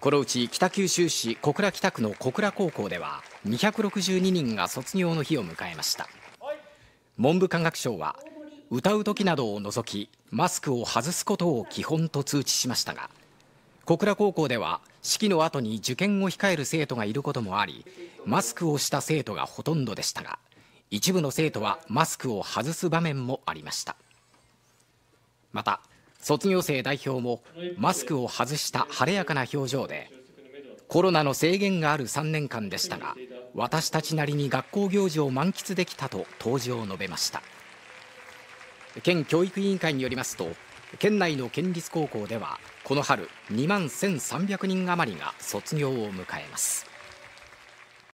このうち北九州市小倉北区の小倉高校では262人が卒業の日を迎えました文部科学省は歌う時などを除きマスクを外すことを基本と通知しましたが小倉高校では式の後に受験を控える生徒がいることもありマスクをした生徒がほとんどでしたが一部の生徒はマスクを外す場面もありましたまた卒業生代表もマスクを外した晴れやかな表情でコロナの制限がある3年間でしたが私たちなりに学校行事を満喫できたと答辞を述べました県教育委員会によりますと県内の県立高校ではこの春2万1300人余りが卒業を迎えます